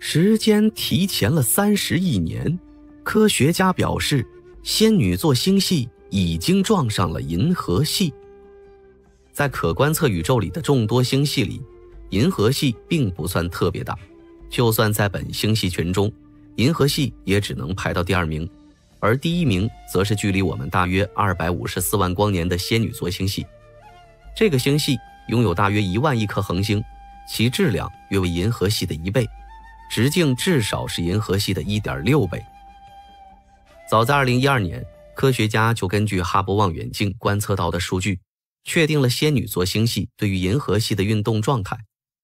时间提前了三十亿年，科学家表示，仙女座星系已经撞上了银河系。在可观测宇宙里的众多星系里，银河系并不算特别大，就算在本星系群中，银河系也只能排到第二名，而第一名则是距离我们大约二百五十四万光年的仙女座星系。这个星系拥有大约一万亿颗恒星，其质量约为银河系的一倍。直径至少是银河系的一点六倍。早在二零一二年，科学家就根据哈勃望远镜观测到的数据，确定了仙女座星系对于银河系的运动状态，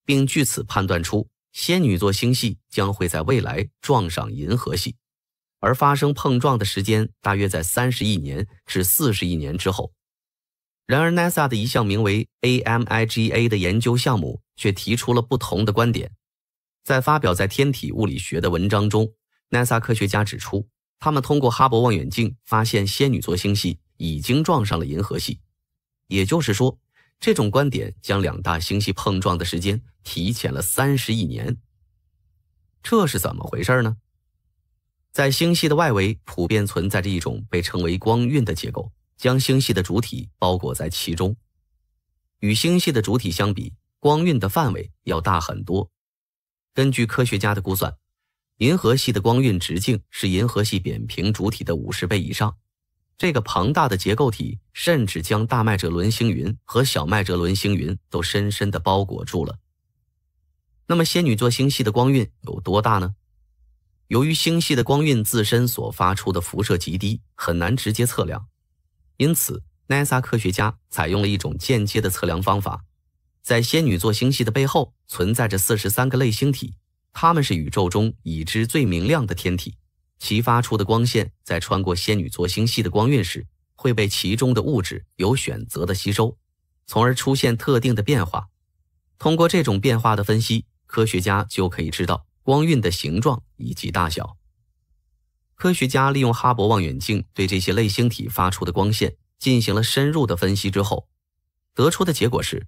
并据此判断出仙女座星系将会在未来撞上银河系，而发生碰撞的时间大约在三十亿年至四十亿年之后。然而，NASA 的一项名为 AMIGA 的研究项目却提出了不同的观点。在发表在《天体物理学》的文章中，NASA 科学家指出，他们通过哈勃望远镜发现仙女座星系已经撞上了银河系，也就是说，这种观点将两大星系碰撞的时间提前了三十亿年。这是怎么回事呢？在星系的外围普遍存在着一种被称为“光晕”的结构，将星系的主体包裹在其中。与星系的主体相比，光晕的范围要大很多。根据科学家的估算，银河系的光晕直径是银河系扁平主体的五十倍以上。这个庞大的结构体甚至将大麦哲伦星云和小麦哲伦星云都深深的包裹住了。那么仙女座星系的光晕有多大呢？由于星系的光晕自身所发出的辐射极低，很难直接测量，因此 NASA 科学家采用了一种间接的测量方法。在仙女座星系的背后存在着四十三个类星体，它们是宇宙中已知最明亮的天体。其发出的光线在穿过仙女座星系的光晕时，会被其中的物质有选择的吸收，从而出现特定的变化。通过这种变化的分析，科学家就可以知道光晕的形状以及大小。科学家利用哈勃望远镜对这些类星体发出的光线进行了深入的分析之后，得出的结果是。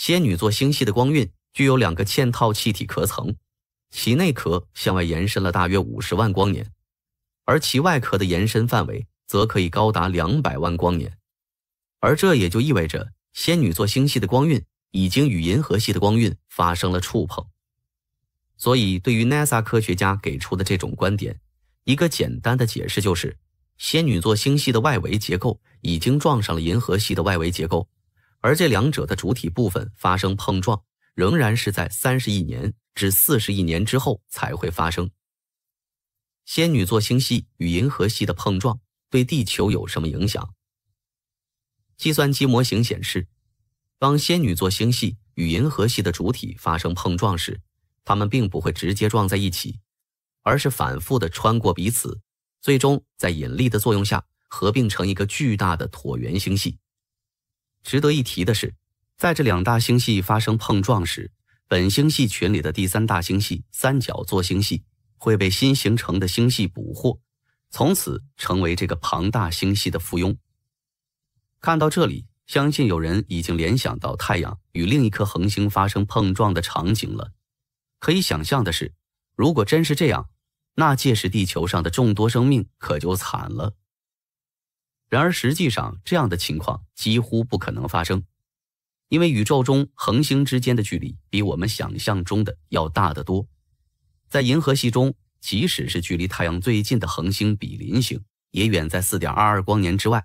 仙女座星系的光晕具有两个嵌套气体壳层，其内壳向外延伸了大约五十万光年，而其外壳的延伸范围则可以高达两百万光年。而这也就意味着仙女座星系的光晕已经与银河系的光晕发生了触碰。所以，对于 NASA 科学家给出的这种观点，一个简单的解释就是，仙女座星系的外围结构已经撞上了银河系的外围结构。而这两者的主体部分发生碰撞，仍然是在三十亿年至四十亿年之后才会发生。仙女座星系与银河系的碰撞对地球有什么影响？计算机模型显示，当仙女座星系与银河系的主体发生碰撞时，它们并不会直接撞在一起，而是反复地穿过彼此，最终在引力的作用下合并成一个巨大的椭圆星系。值得一提的是，在这两大星系发生碰撞时，本星系群里的第三大星系——三角座星系会被新形成的星系捕获，从此成为这个庞大星系的附庸。看到这里，相信有人已经联想到太阳与另一颗恒星发生碰撞的场景了。可以想象的是，如果真是这样，那届时地球上的众多生命可就惨了。然而，实际上这样的情况几乎不可能发生，因为宇宙中恒星之间的距离比我们想象中的要大得多。在银河系中，即使是距离太阳最近的恒星比邻星，也远在4.22光年之外。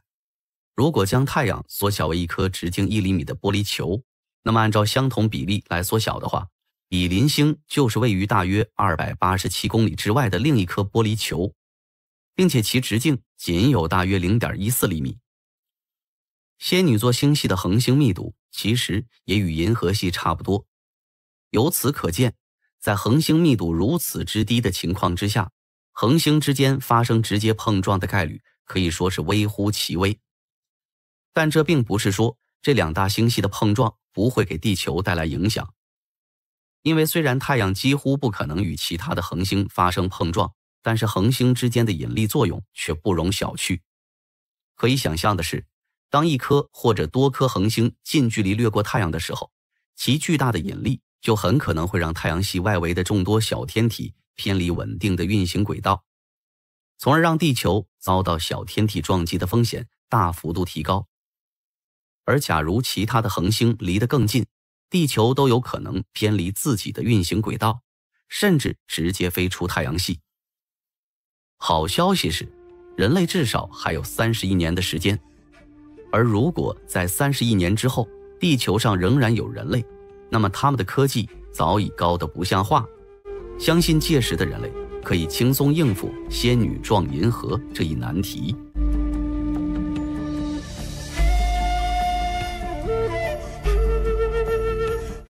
如果将太阳缩小为一颗直径一厘米的玻璃球，那么按照相同比例来缩小的话，比邻星就是位于大约287公里之外的另一颗玻璃球，并且其直径。仅有大约零点一四厘米。仙女座星系的恒星密度其实也与银河系差不多。由此可见，在恒星密度如此之低的情况之下，恒星之间发生直接碰撞的概率可以说是微乎其微。但这并不是说这两大星系的碰撞不会给地球带来影响，因为虽然太阳几乎不可能与其他的恒星发生碰撞。但是恒星之间的引力作用却不容小觑。可以想象的是，当一颗或者多颗恒星近距离掠过太阳的时候，其巨大的引力就很可能会让太阳系外围的众多小天体偏离稳定的运行轨道，从而让地球遭到小天体撞击的风险大幅度提高。而假如其他的恒星离得更近，地球都有可能偏离自己的运行轨道，甚至直接飞出太阳系。好消息是，人类至少还有三十亿年的时间。而如果在三十亿年之后，地球上仍然有人类，那么他们的科技早已高得不像话。相信届时的人类可以轻松应付“仙女撞银河”这一难题。